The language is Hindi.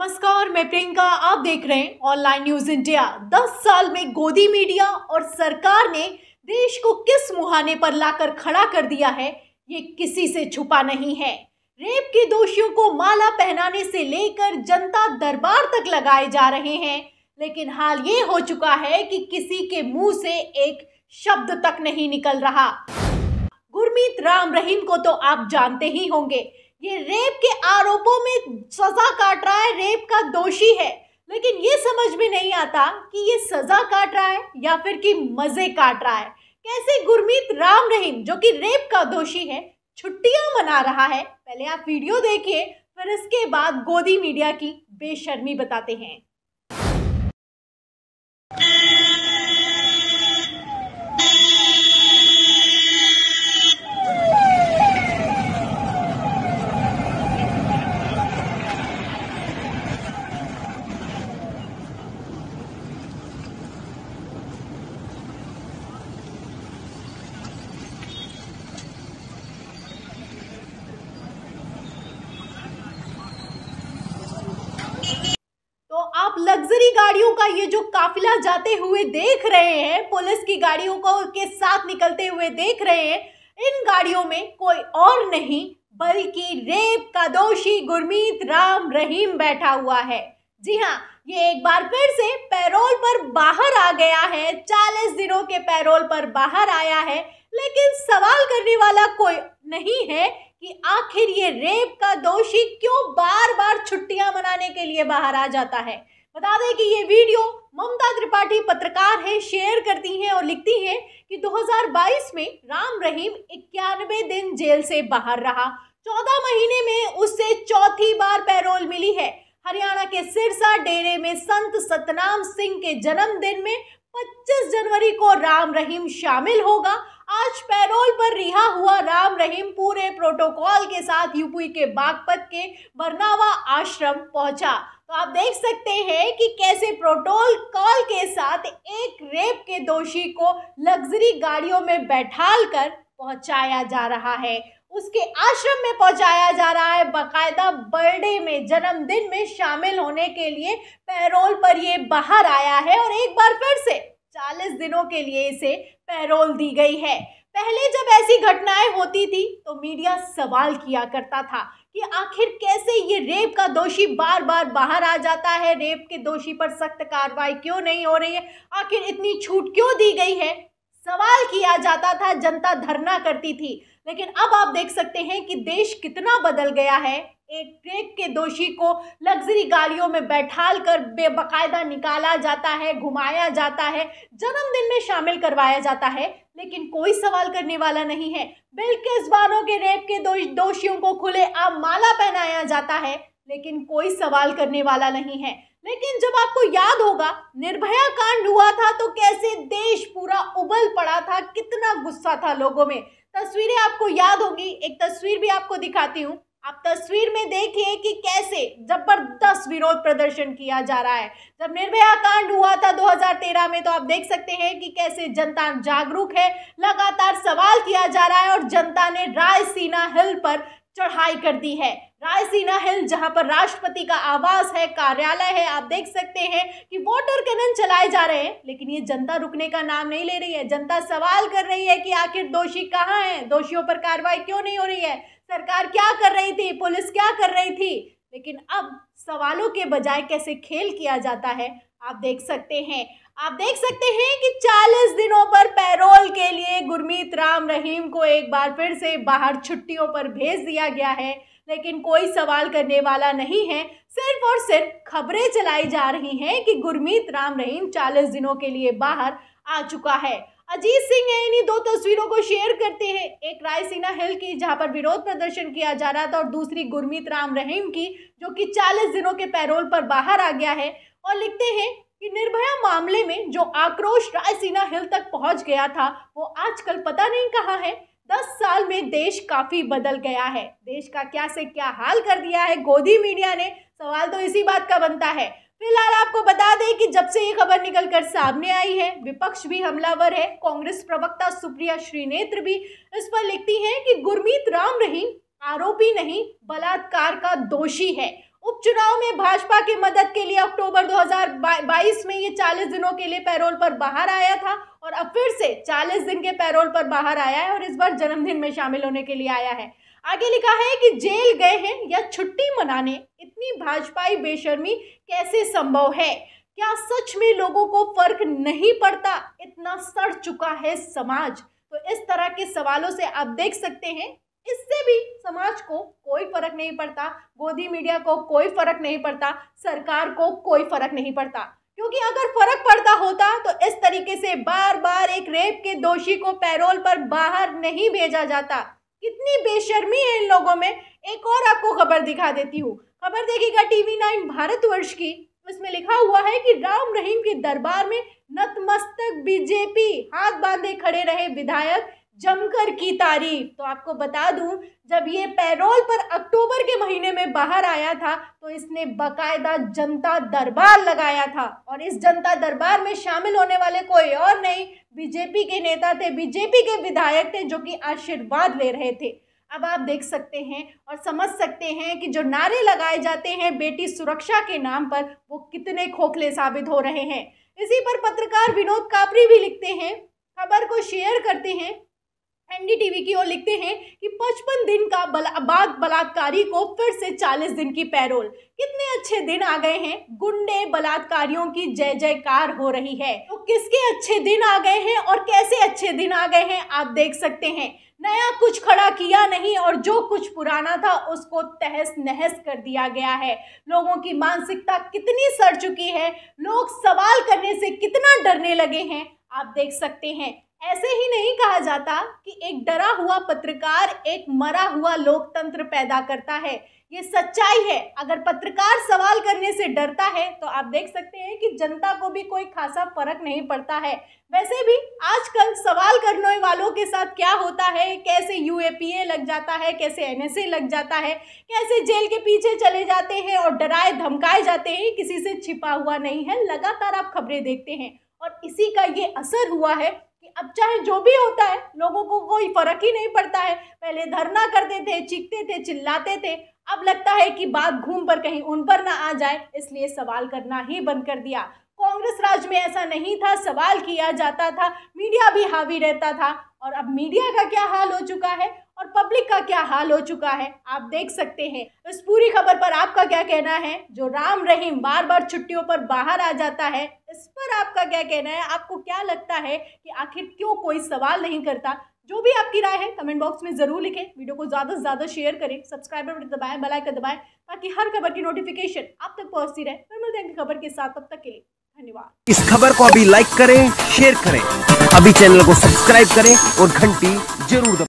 नमस्कार मैं प्रियंका आप देख रहे हैं ऑनलाइन न्यूज इंडिया दस साल में गोदी मीडिया और सरकार ने देश को किस मुहाने पर लाकर खड़ा कर दिया है ये किसी से छुपा नहीं है रेप के दोषियों को माला पहनाने से लेकर जनता दरबार तक लगाए जा रहे हैं लेकिन हाल ये हो चुका है कि किसी के मुंह से एक शब्द तक नहीं निकल रहा गुरमीत राम रहीम को तो आप जानते ही होंगे ये रेप के आरोपों में सजा काट रहा है रेप का दोषी है लेकिन ये समझ में नहीं आता कि ये सजा काट रहा है या फिर कि मजे काट रहा है कैसे गुरमीत राम रहीम जो कि रेप का दोषी है छुट्टियां मना रहा है पहले आप वीडियो देखिए फिर इसके बाद गोदी मीडिया की बेशर्मी बताते हैं लग्जरी गाड़ियों का ये जो काफिला जाते हुए देख रहे हैं पुलिस की गाड़ियों को के साथ निकलते हुए देख रहे हैं इन गाड़ियों में कोई और नहीं बल्कि रेप का दोषी गुरमीत राम रहीम बैठा हुआ है जी हाँ ये एक बार फिर से पैरोल पर बाहर आ गया है चालीस दिनों के पैरोल पर बाहर आया है लेकिन सवाल करने वाला कोई नहीं है कि आखिर ये रेप का दोषी क्यों बार बार छुट्टियां मनाने के लिए बाहर आ जाता है बता दें कि ये वीडियो ममता त्रिपाठी पत्रकार है शेयर करती हैं और लिखती हैं कि 2022 में राम रहीम इक्यानवे दिन जेल से बाहर रहा चौदह महीने में उससे चौथी बार पैरोल मिली है हरियाणा के सिरसा डेरे में संत सतनाम सिंह के जन्मदिन में 25 जनवरी को राम रहीम शामिल होगा आज पैरोल पर रिहा हुआ राम रहीम पूरे प्रोटोकॉल के साथ यूपी के बागपत के बरनावा आश्रम पहुंचा तो आप देख सकते हैं कि कैसे प्रोटोल कॉल के साथ एक रेप के दोषी को लग्जरी गाड़ियों में बैठाल कर पहुंचाया जा रहा है उसके आश्रम में पहुंचाया जा रहा है बकायदा बर्थडे में जन्मदिन में शामिल होने के लिए पैरोल पर ये बाहर आया है और एक बार फिर से चालीस दिनों के लिए इसे पैरोल दी गई है पहले जब ऐसी घटनाएं होती थी तो मीडिया सवाल किया करता था कि आखिर कैसे ये रेप का दोषी बार बार बाहर आ जाता है रेप के दोषी पर सख्त कार्रवाई क्यों नहीं हो रही है आखिर इतनी छूट क्यों दी गई है सवाल किया जाता था जनता धरना करती थी लेकिन अब आप देख सकते हैं कि देश कितना बदल गया है एक ट्रेक के दोषी को लग्जरी गाड़ियों में बैठाल कर बेबकायदा निकाला जाता है घुमाया जाता है जन्मदिन में शामिल करवाया जाता है लेकिन कोई सवाल करने वाला नहीं है बिल्किस बानो के रेप के दोषियों को खुले आम माला पहनाया जाता है लेकिन कोई सवाल करने वाला नहीं है लेकिन जब आपको याद होगा निर्भया कांड हुआ था तो कैसे देश पूरा उबल पड़ा था कितना गुस्सा था लोगों में तस्वीरें आपको याद होगी एक तस्वीर भी आपको दिखाती हूँ आप तस्वीर में देखिए कि कैसे जबरदस्त विरोध प्रदर्शन किया जा रहा है जब निर्भया कांड हुआ था 2013 में तो आप देख सकते हैं कि कैसे जनता जागरूक है लगातार सवाल किया जा रहा है और जनता ने रायसीना हिल पर चढ़ाई कर दी है रायसीना हिल जहां पर राष्ट्रपति का आवास है कार्यालय है आप देख सकते हैं कि वोटर कैनन चलाए जा रहे हैं लेकिन ये जनता रुकने का नाम नहीं ले रही है जनता सवाल कर रही है कि आखिर दोषी कहाँ हैं दोषियों पर कार्रवाई क्यों नहीं हो रही है सरकार क्या कर रही थी पुलिस क्या कर रही थी लेकिन अब सवालों के बजाय कैसे खेल किया जाता है आप देख सकते हैं आप देख सकते हैं कि 40 दिनों पर पैरोल के लिए गुरमीत राम रहीम को एक बार फिर से बाहर छुट्टियों पर भेज दिया गया है लेकिन कोई सवाल करने वाला नहीं है सिर्फ और सिर्फ खबरें चलाई जा रही हैं कि गुरमीत राम रहीम 40 दिनों के लिए बाहर आ चुका है अजीत सिंह है इन्हीं दो तस्वीरों को शेयर करते हैं एक रायसीना हिल की जहां पर विरोध प्रदर्शन किया जा रहा था और दूसरी गुरमीत राम रहीम की जो कि 40 दिनों के पैरोल पर बाहर आ गया है और लिखते हैं कि निर्भया मामले में जो आक्रोश रायसीना हिल तक पहुंच गया था वो आजकल पता नहीं कहाँ है दस साल में देश काफी बदल गया है देश का क्या से क्या हाल कर दिया है गोदी मीडिया ने सवाल तो इसी बात का बनता है फिलहाल आपको बता दें कि जब से ये खबर निकलकर सामने आई है विपक्ष भी हमलावर है कांग्रेस प्रवक्ता सुप्रिया श्रीनेत्र भी इस पर लिखती हैं कि गुरमीत राम रहीम आरोपी नहीं बलात्कार का दोषी है उपचुनाव में भाजपा की मदद के लिए अक्टूबर 2022 में ये 40 दिनों के लिए पैरोल पर बाहर आया था और अब फिर से 40 दिन के पैरोल पर बाहर आया है और इस बार जन्मदिन में शामिल होने के लिए आया है आगे लिखा है कि जेल गए हैं या छुट्टी मनाने इतनी भाजपाई बेशर्मी कैसे संभव है क्या सच में लोगों को फर्क नहीं पड़ता इतना सड़ चुका है समाज तो इस तरह के सवालों से आप देख सकते हैं इससे भी समाज को कोई फर्क नहीं पड़ता गोदी मीडिया को कोई फर्क नहीं पड़ता सरकार को कोई फर्क नहीं पड़ता क्योंकि अगर फर्क पड़ता होता तो इस तरीके से बार बार एक रेप के दोषी को पैरोल पर बाहर नहीं भेजा जाता कितनी बेशर्मी है इन लोगों में एक और आपको खबर दिखा देती हूँ खबर देखिएगा टीवी नाइन भारत वर्ष की उसमें लिखा हुआ है कि राम रहीम के दरबार में नतमस्तक बीजेपी हाथ बांधे खड़े रहे विधायक जमकर की तारीफ तो आपको बता दूं जब ये पैरोल पर अक्टूबर के महीने में बाहर आया था तो इसने बकायदा जनता दरबार लगाया था और इस जनता दरबार में शामिल होने वाले कोई और नहीं बीजेपी के नेता थे बीजेपी के विधायक थे जो कि आशीर्वाद ले रहे थे अब आप देख सकते हैं और समझ सकते हैं कि जो नारे लगाए जाते हैं बेटी सुरक्षा के नाम पर वो कितने खोखले साबित हो रहे हैं इसी पर पत्रकार विनोद कापरी भी लिखते हैं खबर को शेयर करते हैं एनडीटीवी की ओर लिखते हैं कि 55 दिन का बला, बाग बलात्कारी को फिर से 40 दिन की पैरोल कितने अच्छे दिन आ गए हैं गुंडे बलात्कारियों की जय जयकार हो रही है तो किसके अच्छे दिन आ गए हैं और कैसे अच्छे दिन आ गए हैं आप देख सकते हैं नया कुछ खड़ा किया नहीं और जो कुछ पुराना था उसको तहस नहस कर दिया गया है लोगों की मानसिकता कितनी सड़ चुकी है लोग सवाल करने से कितना डरने लगे हैं आप देख सकते हैं ऐसे ही नहीं कहा जाता कि एक डरा हुआ पत्रकार एक मरा हुआ लोकतंत्र पैदा करता है ये सच्चाई है अगर पत्रकार सवाल करने से डरता है तो आप देख सकते हैं कि जनता को भी कोई खासा फर्क नहीं पड़ता है वैसे भी आजकल सवाल करने वालों के साथ क्या होता है कैसे यू लग जाता है कैसे एन लग जाता है कैसे जेल के पीछे चले जाते हैं और डराए धमकाए जाते हैं किसी से छिपा हुआ नहीं है लगातार आप खबरें देखते हैं इसी का ये असर हुआ है कि अब चाहे जो भी होता है लोगों को कोई फर्क ही नहीं पड़ता है पहले धरना करते थे चीखते थे चिल्लाते थे अब लगता है कि बात घूम पर कहीं उन पर ना आ जाए इसलिए सवाल करना ही बंद कर दिया कांग्रेस राज में ऐसा नहीं था सवाल किया जाता था मीडिया भी हावी रहता था और अब मीडिया का क्या हाल हो चुका है और पब्लिक का क्या हाल हो चुका है आप देख सकते हैं इस पूरी खबर पर आपका क्या कहना है जो राम रहीम बार बार छुट्टियों पर बाहर आ जाता है इस पर आपका क्या कहना है आपको क्या लगता है कि आखिर क्यों कोई सवाल नहीं करता जो भी आपकी राय है कमेंट बॉक्स में ज़रूर लिखें वीडियो को ज़्यादा से ज़्यादा शेयर करें सब्सक्राइबर बटन दबाएं बेल आइकन दबाएं ताकि हर खबर की नोटिफिकेशन आप तक पहुंचती रहे फिर मिलते हैं खबर के साथ तब तक के लिए धन्यवाद इस खबर को अभी लाइक करें शेयर करें अभी चैनल को सब्सक्राइब करें और घंटी जरूर